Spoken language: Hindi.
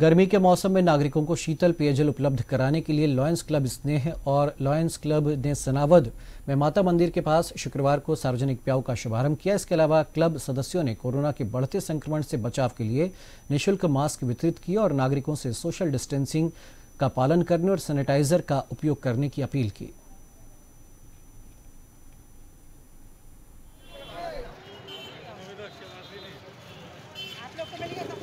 गर्मी के मौसम में नागरिकों को शीतल पेयजल उपलब्ध कराने के लिए लॉयंस क्लब स्नेह और लॉयंस क्लब ने सनावद में माता मंदिर के पास शुक्रवार को सार्वजनिक प्याव का शुभारंभ किया इसके अलावा क्लब सदस्यों ने कोरोना के बढ़ते संक्रमण से बचाव के लिए निशुल्क मास्क वितरित किए और नागरिकों से सोशल डिस्टेंसिंग का पालन करने और सैनिटाइजर का उपयोग करने की अपील की आप